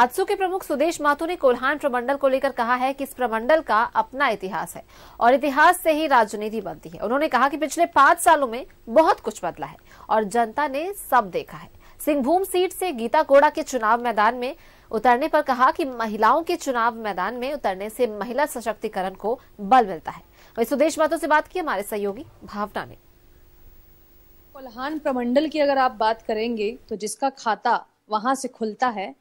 आजसू के प्रमुख सुदेश माथुर ने कोल्हान प्रमंडल को लेकर कहा है कि इस प्रमंडल का अपना इतिहास है और इतिहास से ही राजनीति बनती है उन्होंने कहा कि पिछले पांच सालों में बहुत कुछ बदला है और जनता ने सब देखा है सिंहभूम सीट से गीता कोड़ा के चुनाव मैदान में उतरने पर कहा कि महिलाओं के चुनाव मैदान में उतरने से महिला सशक्तिकरण को बल मिलता है वही सुदेश माथुर से बात की हमारे सहयोगी भावना ने कोल्हान प्रमंडल की अगर आप बात करेंगे तो जिसका खाता वहां से खुलता है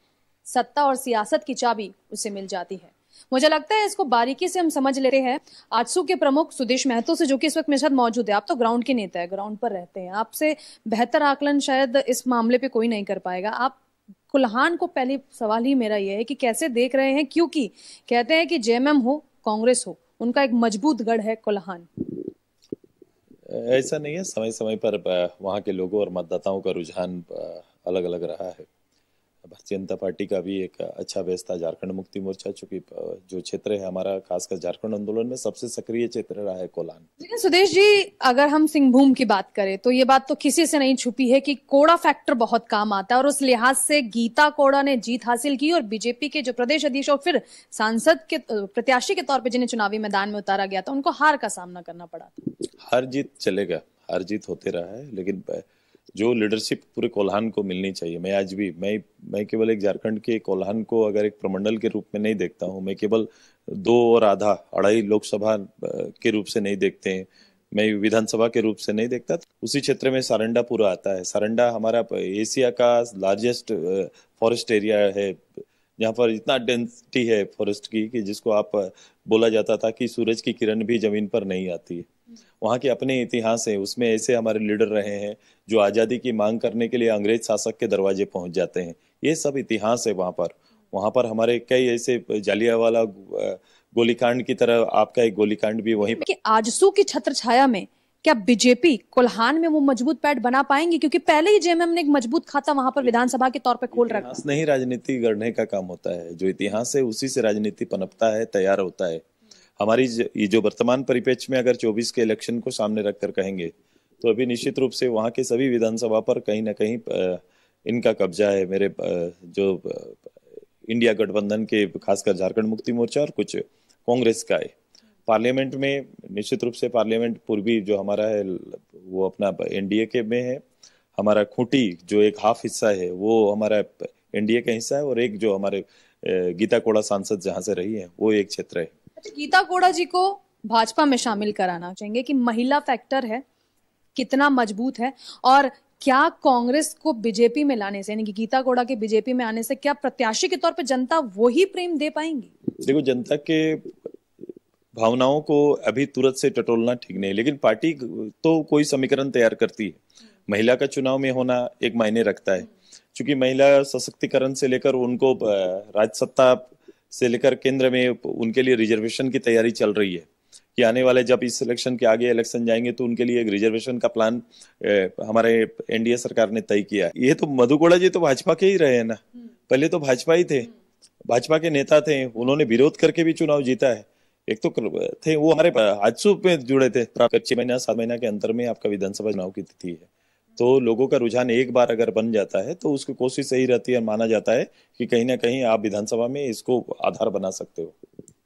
सत्ता और सियासत की चाबी उसे मिल जाती है मुझे लगता है इसको बारीकी से हम समझ लेते हैं आजसू के प्रमुख सुदेश महतो से जो कि इस वक्त मेरे साथ मौजूद है आप तो ग्राउंड के नेता है ग्राउंड पर रहते हैं आपसे बेहतर आकलन शायद इस मामले पे कोई नहीं कर पाएगा आप कुल्हान को पहले सवाल ही मेरा यह है कि कैसे देख रहे हैं क्योंकि कहते हैं कि जेएमएम हो कांग्रेस हो उनका एक मजबूत गढ़ है कुल्हान ऐसा नहीं है समय समय पर वहाँ के लोगों और मतदाताओं का रुझान अलग अलग रहा है भारतीय जनता पार्टी का भी एक अच्छा व्यस्त था झारखंड मुक्ति मोर्चा चूंकि जो क्षेत्र है हमारा खासकर झारखंड आंदोलन में सबसे सक्रिय क्षेत्र रहा है कोलान लेकिन सुदेश जी अगर हम सिंहभूम की बात करें तो ये बात तो किसी से नहीं छुपी है कि कोड़ा फैक्टर बहुत काम आता है और उस लिहाज से गीता कोड़ा ने जीत हासिल की और बीजेपी के जो प्रदेश अध्यक्ष और फिर सांसद के प्रत्याशी के तौर पर जिन्हें चुनावी मैदान में उतारा गया था उनको हार का सामना करना पड़ा था हार जीत चलेगा हार जीत होते रहा है लेकिन जो लीडरशिप पूरे कोल्हान को मिलनी चाहिए मैं आज भी मैं मैं केवल एक झारखंड के कोल्हान को अगर एक प्रमंडल के रूप में नहीं देखता हूँ मैं केवल दो और आधा अढ़ाई लोकसभा के रूप से नहीं देखते हैं मैं विधानसभा के रूप से नहीं देखता उसी क्षेत्र में सारंडा पूरा आता है सारंडा हमारा एशिया का लार्जेस्ट फॉरेस्ट एरिया है यहाँ पर इतना डेंसिटी है फॉरेस्ट की कि जिसको आप बोला जाता था कि सूरज की किरण भी जमीन पर नहीं आती है वहाँ के अपने इतिहास है उसमें ऐसे हमारे लीडर रहे हैं जो आज़ादी की मांग करने के लिए अंग्रेज शासक के दरवाजे पहुँच जाते हैं ये सब इतिहास है वहाँ पर वहाँ पर हमारे कई ऐसे जालियावाला गोलीकांड की तरह आपका एक गोलीकांड भी वहीं कि आजसू की छत्र छाया में क्या बीजेपी कोल्हान में वो मजबूत पैड बना पाएंगे क्योंकि पहले ही जेएमएम ने एक मजबूत खाता वहां पर विधानसभा के तौर पर खोल रखा नहीं राजनीति गढ़ने का काम होता है जो इतिहास है उसी से राजनीति पनपता है तैयार होता है हमारी ये जो वर्तमान परिपेक्ष में अगर 24 के इलेक्शन को सामने रखकर कहेंगे तो अभी निश्चित रूप से वहाँ के सभी विधानसभा पर कहीं ना कहीं इनका कब्जा है मेरे जो इंडिया गठबंधन के खासकर झारखंड मुक्ति मोर्चा और कुछ कांग्रेस का है पार्लियामेंट में निश्चित रूप से पार्लियामेंट पूर्वी जो हमारा है वो अपना एनडीए के में है हमारा खूंटी जो एक हाफ हिस्सा है वो हमारा एनडीए का हिस्सा है और एक जो हमारे गीता कोड़ा सांसद जहाँ से रही है वो एक क्षेत्र है गीता कोड़ा जी को भाजपा में शामिल कराना चाहेंगे कि महिला फैक्टर है कितना मजबूत है और क्या कांग्रेस को बीजेपी में लाने से यानी गीता कोड़ा के बीजेपी में आने से क्या प्रत्याशी के तौर पर जनता वही प्रेम दे पाएंगी देखो जनता के भावनाओं को अभी तुरंत से टटोलना ठीक नहीं लेकिन पार्टी तो कोई समीकरण तैयार करती है महिला का चुनाव में होना एक मायने रखता है क्योंकि महिला सशक्तिकरण से लेकर उनको राजसत्ता से लेकर केंद्र में उनके लिए रिजर्वेशन की तैयारी चल रही है कि आने वाले जब इस सिलेक्शन के आगे इलेक्शन जाएंगे तो उनके लिए एक रिजर्वेशन का प्लान हमारे एनडीए सरकार ने तय किया ये तो मधुकोड़ा जी तो भाजपा के ही रहे हैं ना हम्म। पहले तो भाजपा ही थे हम्म। भाजपा के नेता थे उन्होंने विरोध करके भी चुनाव जीता है एक तो थे वो हमारे हादसों में जुड़े थे छह महीना सात महीना के अंतर में आपका विधानसभा चुनाव की तिथि है तो लोगों का रुझान एक बार अगर बन जाता है तो उसकी कोशिश सही रहती है माना जाता है कि कहीं ना कहीं आप विधानसभा में इसको आधार बना सकते हो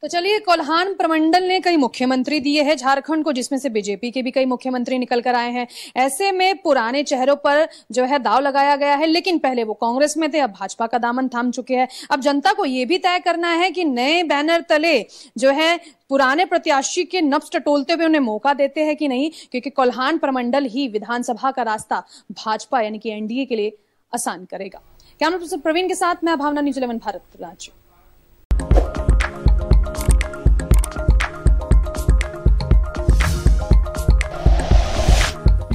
तो चलिए कोल्हान प्रमंडल ने कई मुख्यमंत्री दिए हैं झारखंड को जिसमें से बीजेपी के भी कई मुख्यमंत्री निकल कर आए हैं ऐसे में पुराने चेहरों पर जो है दाव लगाया गया है लेकिन पहले वो कांग्रेस में थे अब भाजपा का दामन थाम चुके हैं अब जनता को ये भी तय करना है कि नए बैनर तले जो है पुराने प्रत्याशी के नब्स टटोलते हुए उन्हें मौका देते हैं कि नहीं क्योंकि कोल्हान प्रमंडल ही विधानसभा का रास्ता भाजपा यानी कि एनडीए के लिए आसान करेगा कैमरा प्रवीण के साथ मैं भावना न्यूज इलेवन भारत राज्य